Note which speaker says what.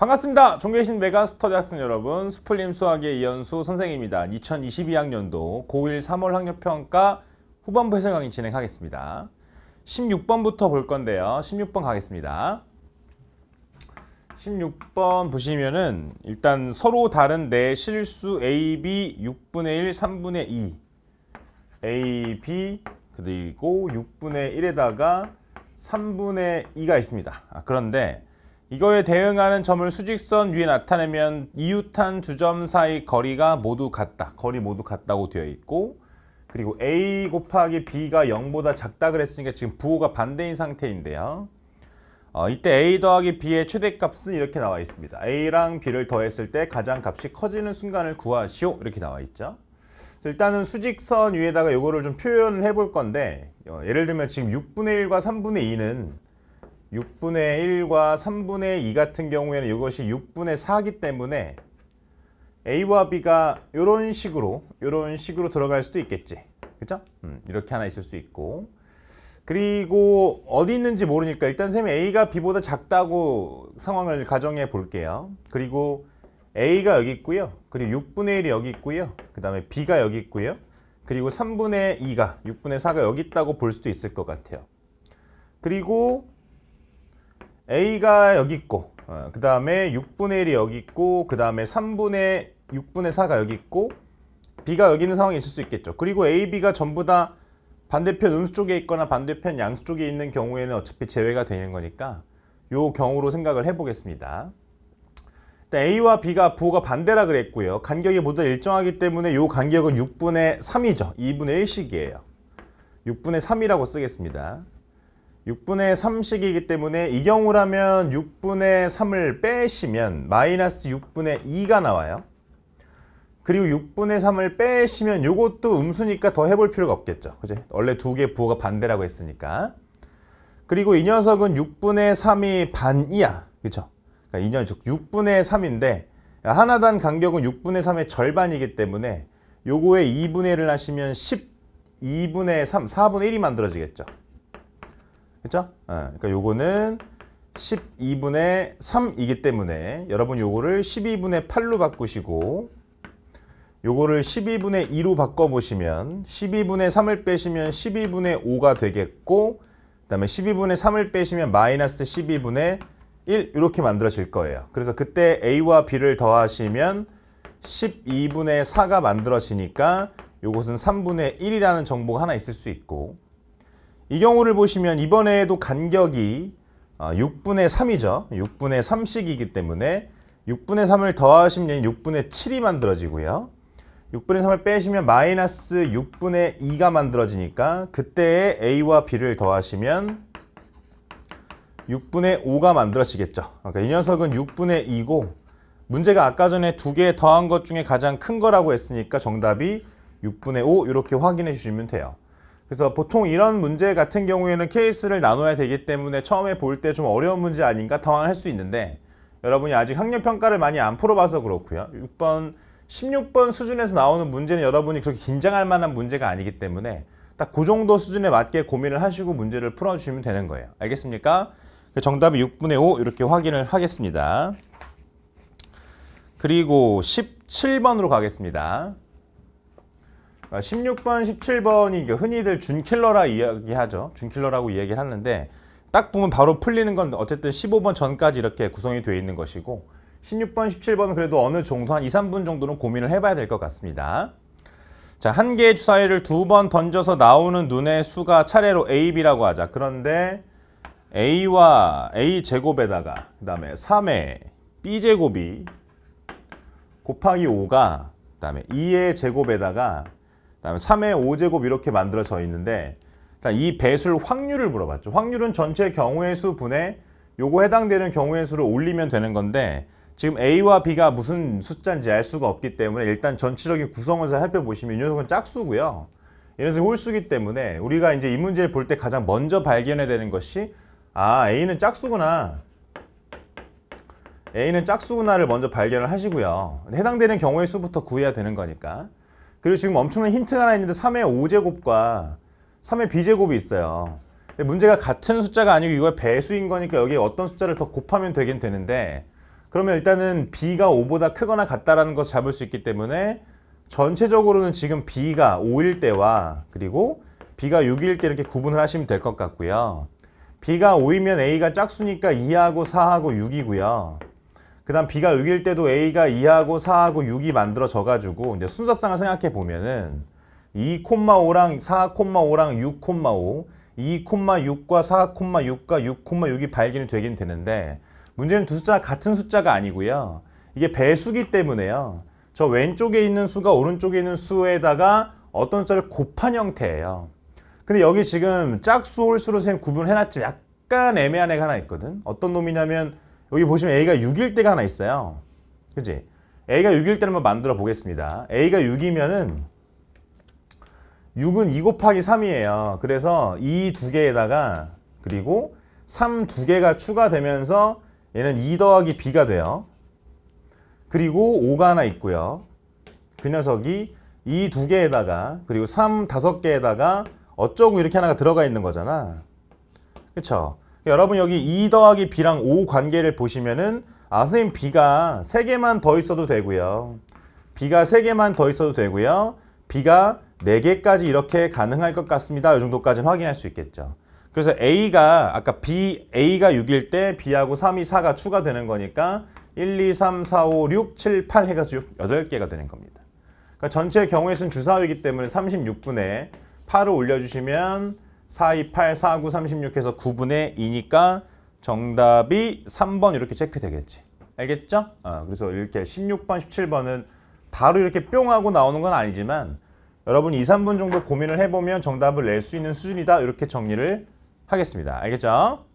Speaker 1: 반갑습니다. 존경하신 메가스터디 학생 여러분, 수풀림 수학의 이현수 선생입니다. 2022학년도 고1 3월 학력평가 후반부 해설 강의 진행하겠습니다. 16번부터 볼 건데요. 16번 가겠습니다. 16번 보시면은 일단 서로 다른 내 실수 AB 6분의 1, 3분의 2 AB 그리고 6분의 1에다가 3분의 2가 있습니다. 아, 그런데 이거에 대응하는 점을 수직선 위에 나타내면 이웃한두 점 사이 거리가 모두 같다. 거리 모두 같다고 되어 있고 그리고 A 곱하기 B가 0보다 작다 그랬으니까 지금 부호가 반대인 상태인데요. 어, 이때 A 더하기 B의 최대값은 이렇게 나와 있습니다. A랑 B를 더했을 때 가장 값이 커지는 순간을 구하시오. 이렇게 나와 있죠. 일단은 수직선 위에다가 이거를 좀 표현을 해 볼 건데 어, 예를 들면 지금 6분의 1과 3분의 2는 6분의 1과 3분의 2 같은 경우에는 이것이 6분의 4기 때문에 A와 B가 이런 식으로 이런 식으로 들어갈 수도 있겠지 그죠? 음, 이렇게 하나 있을 수 있고 그리고 어디 있는지 모르니까 일단 쌤이 A가 B보다 작다고 상황을 가정해 볼게요 그리고 A가 여기 있고요 그리고 6분의 1이 여기 있고요 그 다음에 B가 여기 있고요 그리고 3분의 2가 6분의 4가 여기 있다고 볼 수도 있을 것 같아요 그리고 A가 여기 있고 어, 그 다음에 6분의 1이 여기 있고 그 다음에 3분의 6분의 4가 여기 있고 B가 여기 있는 상황이 있을 수 있겠죠 그리고 A, B가 전부 다 반대편 음수 쪽에 있거나 반대편 양수 쪽에 있는 경우에는 어차피 제외가 되는 거니까 요 경우로 생각을 해보겠습니다 A와 B가 부호가 반대라 그랬고요 간격이 모두 일정하기 때문에 요 간격은 6분의 3이죠 2분의 1씩이에요 6분의 3이라고 쓰겠습니다 6분의 3씩이기 때문에 이 경우라면 6분의 3을 빼시면 마이너스 6분의 2가 나와요. 그리고 6분의 3을 빼시면 이것도 음수니까 더 해볼 필요가 없겠죠. 그죠? 원래 두 개 부호가 반대라고 했으니까. 그리고 이 녀석은 6분의 3이 반이야. 그쵸? 그러니까 이 녀석 6분의 3인데 하나단 간격은 6분의 3의 절반이기 때문에 요거에 2분의 1을 하시면 12분의 3, 4분의 1이 만들어지겠죠. 그렇죠? 그러니까 요거는 12분의 3이기 때문에 여러분 요거를 12분의 8로 바꾸시고 요거를 12분의 2로 바꿔보시면 12분의 3을 빼시면 12분의 5가 되겠고 그 다음에 12분의 3을 빼시면 마이너스 12분의 1 이렇게 만들어질 거예요. 그래서 그때 A와 B를 더하시면 12분의 4가 만들어지니까 요것은 3분의 1이라는 정보가 하나 있을 수 있고 이 경우를 보시면 이번에도 간격이 6분의 어, 3이죠. 6분의 3씩이기 때문에 6분의 3을 더하시면 6분의 7이 만들어지고요. 6분의 3을 빼시면 마이너스 6분의 2가 만들어지니까 그때의 A와 B를 더하시면 6분의 5가 만들어지겠죠. 그러니까 이 녀석은 6분의 2고 문제가 아까 전에 두 개 더한 것 중에 가장 큰 거라고 했으니까 정답이 6분의 5 이렇게 확인해 주시면 돼요. 그래서 보통 이런 문제 같은 경우에는 케이스를 나눠야 되기 때문에 처음에 볼 때 좀 어려운 문제 아닌가 당황할 수 있는데 여러분이 아직 학력평가를 많이 안 풀어봐서 그렇고요. 6번, 16번 수준에서 나오는 문제는 여러분이 그렇게 긴장할 만한 문제가 아니기 때문에 딱 그 정도 수준에 맞게 고민을 하시고 문제를 풀어주시면 되는 거예요. 알겠습니까? 그 정답이 6분의 5 이렇게 확인을 하겠습니다. 그리고 17번으로 가겠습니다. 16번, 아, 17번이 흔히들 준킬러라 이야기하죠. 준킬러라고 이야기를 하는데 딱 보면 바로 풀리는 건 어쨌든 15번 전까지 이렇게 구성이 되어 있는 것이고 16번, 17번은 그래도 어느 정도 한 2, 3분 정도는 고민을 해봐야 될 것 같습니다. 자, 한 개의 주사위를 두 번 던져서 나오는 눈의 수가 차례로 A, B라고 하자. 그런데 A와 A제곱에다가 그 다음에 3의 B제곱이 곱하기 5가 그 다음에 2의 제곱에다가 다음에 3의 5제곱 이렇게 만들어져 있는데 일단 이 배술 확률을 물어봤죠. 확률은 전체 경우의 수 분의 요거 해당되는 경우의 수를 올리면 되는 건데 지금 A와 B가 무슨 숫자인지 알 수가 없기 때문에 일단 전체적인 구성을 살펴보시면 이 녀석은 짝수고요. 이런 녀석은 홀수기 때문에 우리가 이제 이 문제를 볼 때 가장 먼저 발견해야 되는 것이 아 A는 짝수구나 A는 짝수구나를 먼저 발견을 하시고요. 해당되는 경우의 수부터 구해야 되는 거니까 그리고 지금 엄청난 힌트가 하나 있는데 3의 5제곱과 3의 B제곱이 있어요. 근데 문제가 같은 숫자가 아니고 이거 배수인 거니까 여기에 어떤 숫자를 더 곱하면 되긴 되는데 그러면 일단은 B가 5보다 크거나 같다라는 것을 잡을 수 있기 때문에 전체적으로는 지금 B가 5일 때와 그리고 B가 6일 때 이렇게 구분을 하시면 될 것 같고요. B가 5이면 A가 짝수니까 2하고 4하고 6이고요. 그 다음 B가 6일 때도 A가 2하고 4하고 6이 만들어져가지고 이제 순서상을 생각해 보면은 2,5랑 4,5랑 6,5 2,6과 4,6과 6,6이 발견이 되긴 되는데 문제는 두 숫자가 같은 숫자가 아니고요. 이게 배수기 때문에요. 저 왼쪽에 있는 수가 오른쪽에 있는 수에다가 어떤 숫자를 곱한 형태예요. 근데 여기 지금 짝수 홀수로 생 구분해놨지 약간 애매한 애가 하나 있거든. 어떤 놈이냐면 여기 보시면 A가 6일 때가 하나 있어요. 그치 A가 6일 때를 한번 만들어 보겠습니다. A가 6이면은 6은 2 곱하기 3이에요. 그래서 2 두 개에다가 그리고 3 두 개가 추가되면서 얘는 2 더하기 B가 돼요. 그리고 5가 하나 있고요. 그 녀석이 2 두 개에다가 그리고 3 다섯 개에다가 어쩌고 이렇게 하나가 들어가 있는 거잖아. 그쵸? 여러분 여기 2 더하기 B랑 5 관계를 보시면은 아 선생님 B가 3개만 더 있어도 되고요. B가 3개만 더 있어도 되고요. B가 4개까지 이렇게 가능할 것 같습니다. 이 정도까지는 확인할 수 있겠죠. 그래서 A가 아까 B, A가 6일 때 B하고 3, 2, 4가 추가되는 거니까 1, 2, 3, 4, 5, 6, 7, 8 해가서 6, 8개가 되는 겁니다. 그러니까 전체 경우에순 주사위이기 때문에 36분에 8을 올려주시면 428, 49, 36해서 9분의 2니까 정답이 3번 이렇게 체크되겠지. 알겠죠? 아, 그래서 이렇게 16번, 17번은 바로 이렇게 뿅 하고 나오는 건 아니지만 여러분 2, 3분 정도 고민을 해보면 정답을 낼 수 있는 수준이다 이렇게 정리를 하겠습니다. 알겠죠?